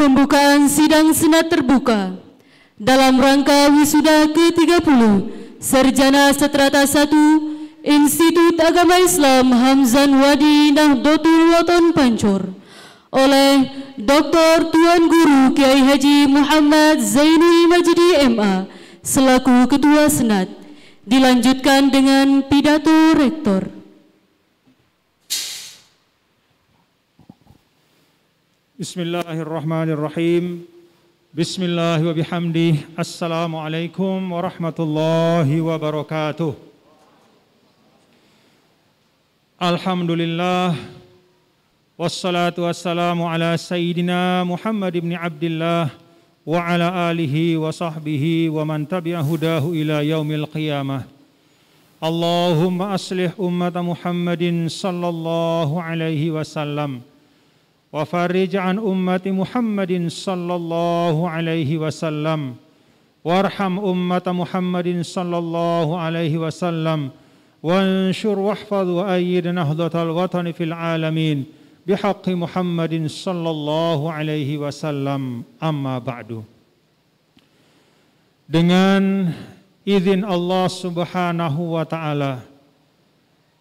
pembukaan sidang senat terbuka dalam rangka wisuda ke-30 Sarjana Seterata 1 Institut Agama Islam Hamzan Wadi Nahdlatul Watan Pancor oleh Dr. Tuan Guru Kiai Haji Muhammad Zainul Majdi MA selaku Ketua Senat dilanjutkan dengan pidato Rektor. Bismillahirrahmanirrahim. Bismillah wa bihamdih. Assalamualaikum warahmatullahi wabarakatuh. Alhamdulillah. Wassalatu wassalamu ala Sayyidina Muhammad ibn Abdullah wa ala alihi wa sahbihi wa man tabi'a hudahu ila yaumil qiyamah. Allahumma aslih ummata Muhammadin sallallahu alaihi wasallam. وفرج عن أمة محمد صلى الله عليه وسلم وارحم أمة محمد صلى الله عليه وسلم وانشر واحفظ وأيد نهضة الوطن في العالمين بحق محمد صلى الله عليه wasallam amma ba'du dengan izin Allah Subhanahu wa taala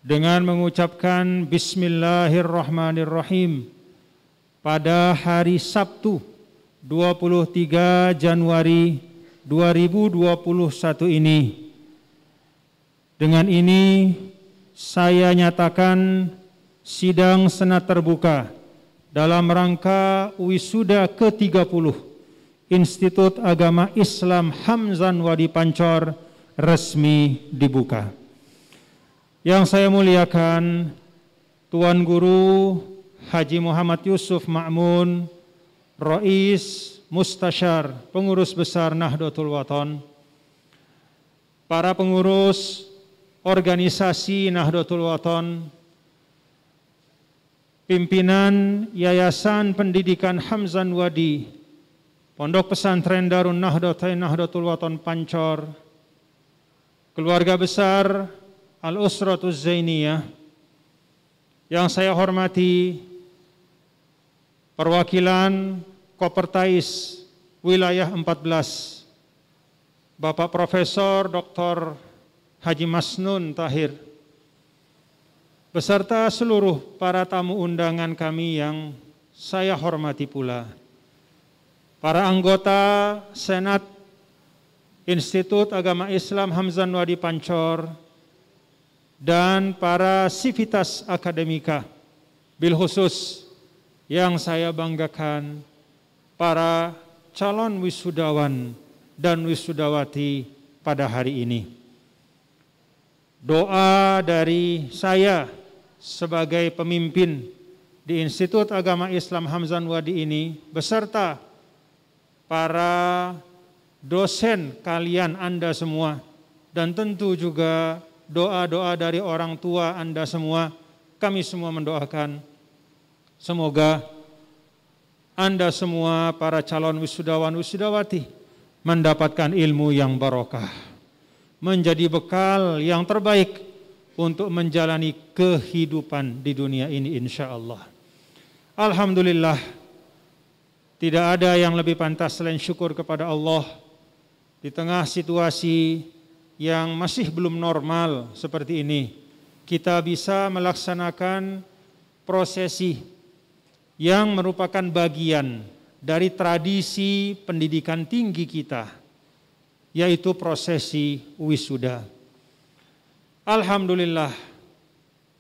dengan mengucapkan bismillahirrahmanirrahim pada hari Sabtu 23 Januari 2021 ini. Dengan ini saya nyatakan sidang senat terbuka dalam rangka wisuda ke-30 Institut Agama Islam Hamzan Wadi Pancor resmi dibuka. Yang saya muliakan Tuan Guru Haji Muhammad Yusuf Ma'mun, Rois Mustasyar, Pengurus Besar Nahdlatul Wathon, para pengurus organisasi Nahdlatul Wathon, pimpinan Yayasan Pendidikan Hamzan Wadi, Pondok Pesantren Darun Nahdlatul Nahdlatul Wathon Pancor, keluarga besar Al-Usratuz Zainiyah, yang saya hormati perwakilan Kopertais wilayah 14 Bapak Profesor Dr. Haji Masnun Tahir beserta seluruh para tamu undangan kami yang saya hormati pula para anggota Senat Institut Agama Islam Hamzan Wadi Pancor dan para sivitas akademika bilhusus. khusus yang saya banggakan para calon wisudawan dan wisudawati pada hari ini. Doa dari saya sebagai pemimpin di Institut Agama Islam Hamzan Wadi ini beserta para dosen kalian Anda semua dan tentu juga doa-doa dari orang tua Anda semua kami semua mendoakan Semoga Anda semua para calon wisudawan wisudawati mendapatkan ilmu yang barokah. Menjadi bekal yang terbaik untuk menjalani kehidupan di dunia ini insya Allah. Alhamdulillah tidak ada yang lebih pantas selain syukur kepada Allah di tengah situasi yang masih belum normal seperti ini. Kita bisa melaksanakan prosesi yang merupakan bagian dari tradisi pendidikan tinggi kita, yaitu prosesi wisuda. Alhamdulillah,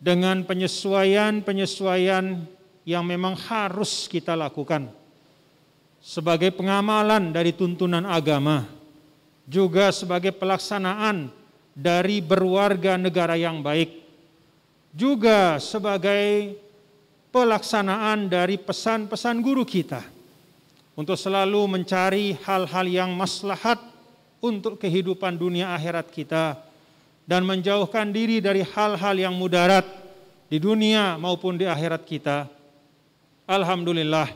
dengan penyesuaian-penyesuaian yang memang harus kita lakukan sebagai pengamalan dari tuntunan agama, juga sebagai pelaksanaan dari berwarga negara yang baik, juga sebagai pelaksanaan dari pesan-pesan guru kita untuk selalu mencari hal-hal yang maslahat untuk kehidupan dunia akhirat kita dan menjauhkan diri dari hal-hal yang mudarat di dunia maupun di akhirat kita. Alhamdulillah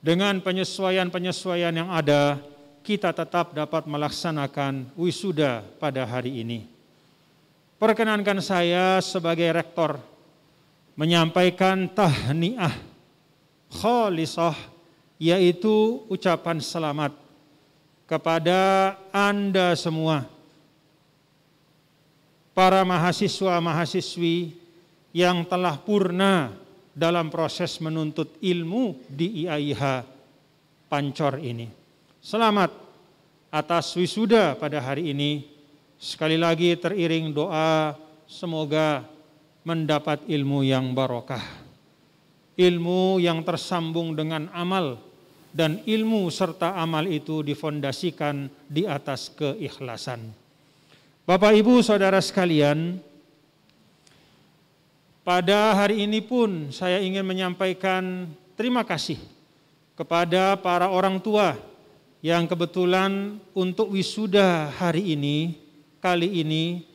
dengan penyesuaian-penyesuaian yang ada kita tetap dapat melaksanakan wisuda pada hari ini. Perkenankan saya sebagai rektor menyampaikan tahniah kholisoh yaitu ucapan selamat kepada Anda semua para mahasiswa-mahasiswi yang telah purna dalam proses menuntut ilmu di IAIH Pancor ini. Selamat atas wisuda pada hari ini. Sekali lagi teriring doa semoga mendapat ilmu yang barokah. Ilmu yang tersambung dengan amal dan ilmu serta amal itu difondasikan di atas keikhlasan. Bapak Ibu Saudara sekalian, pada hari ini pun saya ingin menyampaikan terima kasih kepada para orang tua yang kebetulan untuk wisuda hari ini, kali ini,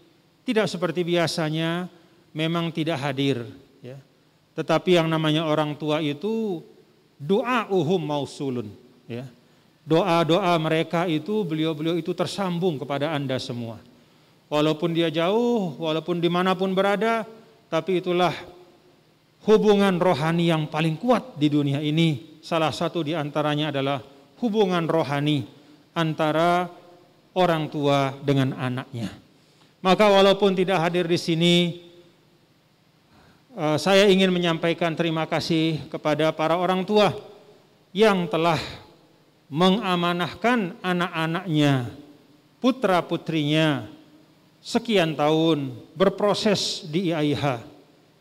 tidak seperti biasanya memang tidak hadir. Ya. Tetapi yang namanya orang tua itu doa uhum mausulun. Ya. Doa-doa mereka itu beliau-beliau itu tersambung kepada Anda semua. Walaupun dia jauh, walaupun dimanapun berada, tapi itulah hubungan rohani yang paling kuat di dunia ini. Salah satu di antaranya adalah hubungan rohani antara orang tua dengan anaknya. Maka walaupun tidak hadir di sini, Eh, saya ingin menyampaikan terima kasih kepada para orang tua yang telah mengamanahkan anak-anaknya, putra-putrinya sekian tahun berproses di IAIH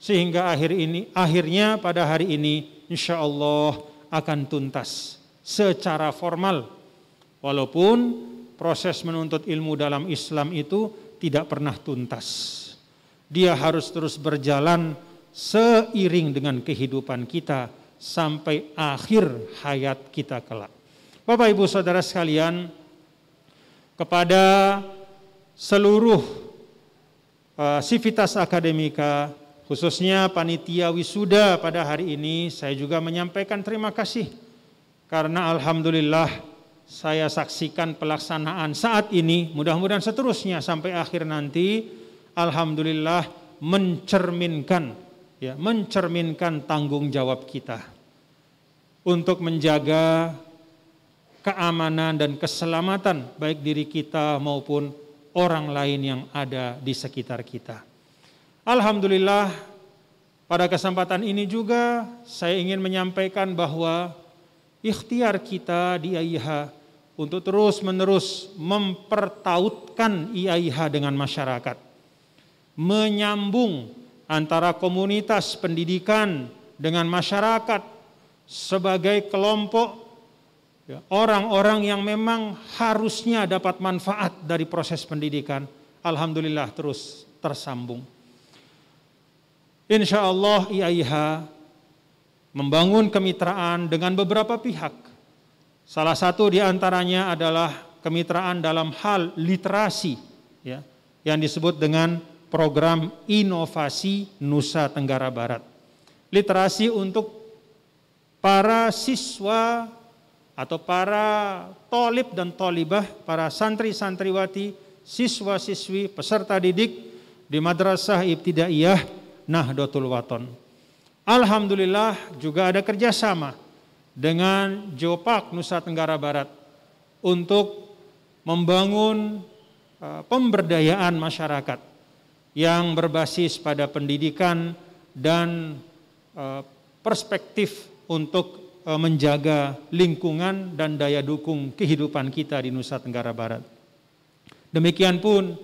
sehingga akhir ini akhirnya pada hari ini insya Allah akan tuntas secara formal walaupun proses menuntut ilmu dalam Islam itu tidak pernah tuntas dia harus terus berjalan seiring dengan kehidupan kita sampai akhir hayat kita kelak. Bapak Ibu Saudara sekalian, kepada seluruh uh, akademika khususnya panitia wisuda pada hari ini saya juga menyampaikan terima kasih karena alhamdulillah saya saksikan pelaksanaan saat ini mudah-mudahan seterusnya sampai akhir nanti alhamdulillah mencerminkan ya, mencerminkan tanggung jawab kita untuk menjaga keamanan dan keselamatan baik diri kita maupun orang lain yang ada di sekitar kita. Alhamdulillah pada kesempatan ini juga saya ingin menyampaikan bahwa ikhtiar kita di IAIH untuk terus-menerus mempertautkan IAIH dengan masyarakat. Menyambung antara komunitas pendidikan dengan masyarakat sebagai kelompok ya, orang-orang yang memang harusnya dapat manfaat dari proses pendidikan. Alhamdulillah terus tersambung. Insya Allah IAIH ya, ya, membangun kemitraan dengan beberapa pihak. Salah satu diantaranya adalah kemitraan dalam hal literasi, ya, yang disebut dengan program inovasi Nusa Tenggara Barat. Literasi untuk para siswa atau para tolib dan tolibah, para santri-santriwati, siswa-siswi, peserta didik di Madrasah Ibtidaiyah Nahdlatul Waton. Alhamdulillah juga ada kerjasama dengan Jopak Nusa Tenggara Barat untuk membangun eh, pemberdayaan masyarakat yang berbasis pada pendidikan dan e, perspektif untuk e, menjaga lingkungan dan daya dukung kehidupan kita di Nusa Tenggara Barat. Demikian pun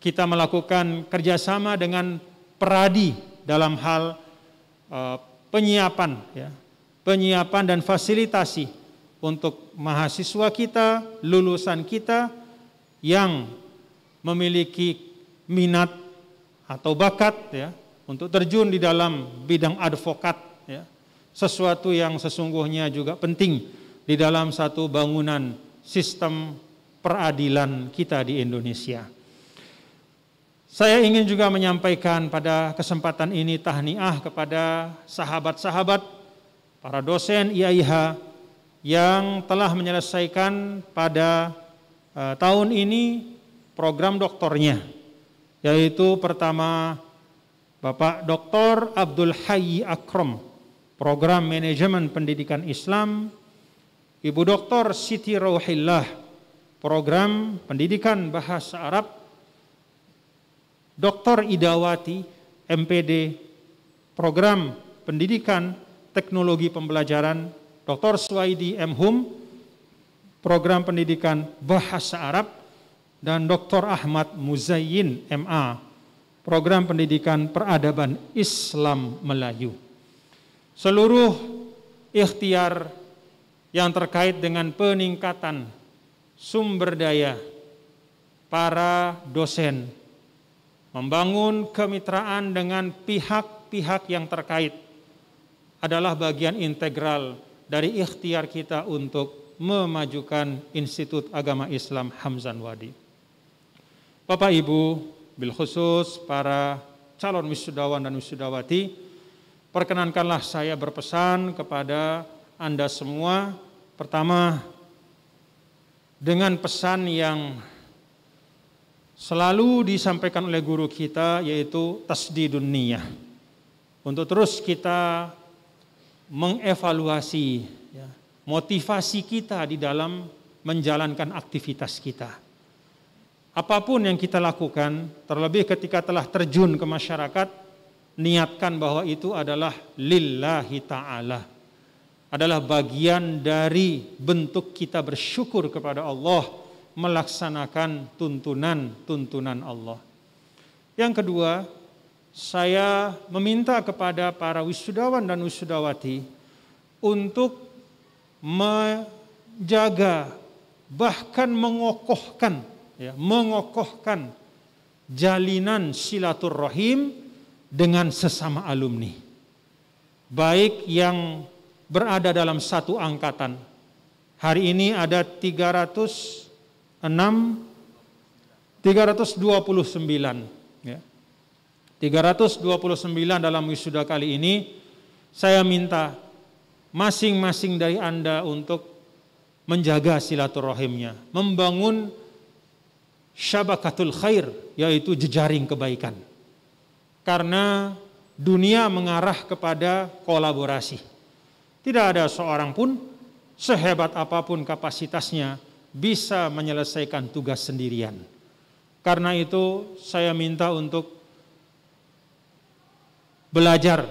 kita melakukan kerjasama dengan Peradi dalam hal e, penyiapan, ya, penyiapan dan fasilitasi untuk mahasiswa kita, lulusan kita yang memiliki minat atau bakat ya untuk terjun di dalam bidang advokat ya sesuatu yang sesungguhnya juga penting di dalam satu bangunan sistem peradilan kita di Indonesia. Saya ingin juga menyampaikan pada kesempatan ini tahniah kepada sahabat-sahabat para dosen IAIH yang telah menyelesaikan pada eh, tahun ini program doktornya yaitu pertama Bapak Dr. Abdul Hayy Akrom Program Manajemen Pendidikan Islam, Ibu Dr. Siti Rauhillah, Program Pendidikan Bahasa Arab, Dr. Idawati, MPD, Program Pendidikan Teknologi Pembelajaran, Dr. Swaidi M. Hum, Program Pendidikan Bahasa Arab, dan Dr. Ahmad Muzayyin MA, Program Pendidikan Peradaban Islam Melayu. Seluruh ikhtiar yang terkait dengan peningkatan sumber daya para dosen, membangun kemitraan dengan pihak-pihak yang terkait adalah bagian integral dari ikhtiar kita untuk memajukan Institut Agama Islam Hamzan Wadi. Bapak Ibu, bil khusus para calon wisudawan dan wisudawati, perkenankanlah saya berpesan kepada Anda semua, pertama dengan pesan yang selalu disampaikan oleh guru kita yaitu tasdi dunia Untuk terus kita mengevaluasi ya, motivasi kita di dalam menjalankan aktivitas kita apapun yang kita lakukan, terlebih ketika telah terjun ke masyarakat, niatkan bahwa itu adalah lillahi ta'ala. Adalah bagian dari bentuk kita bersyukur kepada Allah melaksanakan tuntunan-tuntunan Allah. Yang kedua, saya meminta kepada para wisudawan dan wisudawati untuk menjaga bahkan mengokohkan ya, mengokohkan jalinan silaturrahim dengan sesama alumni. Baik yang berada dalam satu angkatan. Hari ini ada 306 329 ya. 329 dalam wisuda kali ini saya minta masing-masing dari Anda untuk menjaga silaturahimnya, membangun syabakatul khair yaitu jejaring kebaikan. Karena dunia mengarah kepada kolaborasi. Tidak ada seorang pun sehebat apapun kapasitasnya bisa menyelesaikan tugas sendirian. Karena itu saya minta untuk belajar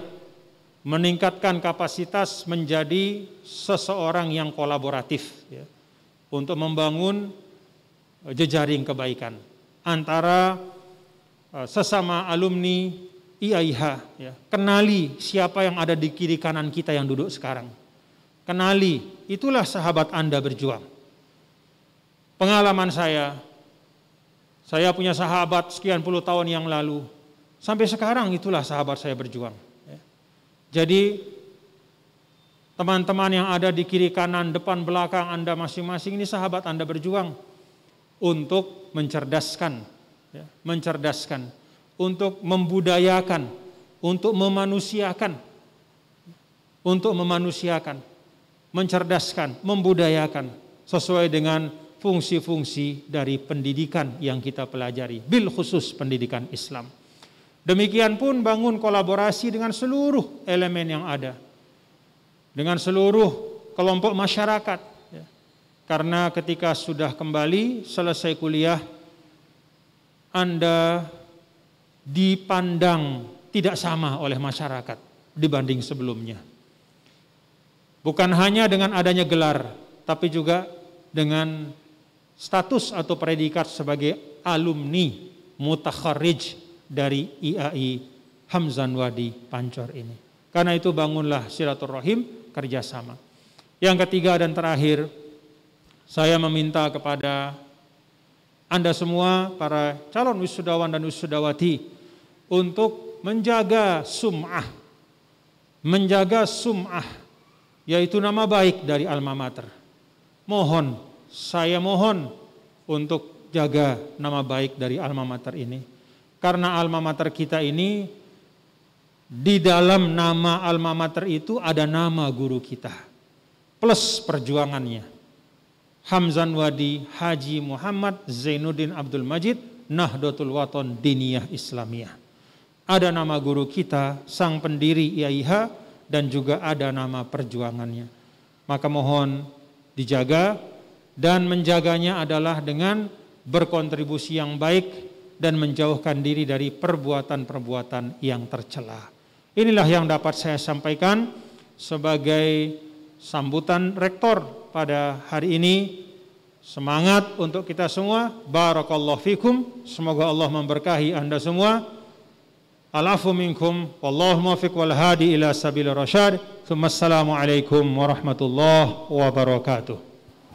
meningkatkan kapasitas menjadi seseorang yang kolaboratif ya, untuk membangun Eh, jejaring kebaikan antara eh, sesama alumni IAIH ya. Kenali siapa yang ada di kiri kanan kita yang duduk sekarang. Kenali, itulah sahabat Anda berjuang. Pengalaman saya, saya punya sahabat sekian puluh tahun yang lalu. Sampai sekarang itulah sahabat saya berjuang. Ya. Jadi teman-teman yang ada di kiri kanan, depan belakang Anda masing-masing ini sahabat Anda berjuang untuk mencerdaskan, ya, mencerdaskan, untuk membudayakan, untuk memanusiakan, untuk memanusiakan, mencerdaskan, membudayakan sesuai dengan fungsi-fungsi dari pendidikan yang kita pelajari, bil khusus pendidikan Islam. Demikian pun bangun kolaborasi dengan seluruh elemen yang ada, dengan seluruh kelompok masyarakat, karena ketika sudah kembali selesai kuliah Anda dipandang tidak sama oleh masyarakat dibanding sebelumnya. Bukan hanya dengan adanya gelar, tapi juga dengan status atau predikat sebagai alumni mutakharij dari IAI Hamzan Wadi Pancor ini. Karena itu bangunlah silaturahim kerjasama. Yang ketiga dan terakhir, saya meminta kepada Anda semua, para calon wisudawan dan wisudawati, untuk menjaga sum'ah, menjaga sum'ah, yaitu nama baik dari alma mater. Mohon, saya mohon untuk jaga nama baik dari alma mater ini. Karena alma mater kita ini di dalam nama alma mater itu ada nama guru kita plus perjuangannya. Hamzan Wadi Haji Muhammad Zainuddin Abdul Majid Nahdlatul Waton Diniyah Islamiyah. Ada nama guru kita, sang pendiri IAIH dan juga ada nama perjuangannya. Maka mohon dijaga dan menjaganya adalah dengan berkontribusi yang baik dan menjauhkan diri dari perbuatan-perbuatan yang tercela. Inilah yang dapat saya sampaikan sebagai sambutan rektor pada hari ini. Semangat untuk kita semua. Barakallahu fikum. Semoga Allah memberkahi Anda semua. Alafu minkum wallahu muwaffiq wal hadi ila sabil rasyad. Assalamualaikum warahmatullahi wabarakatuh.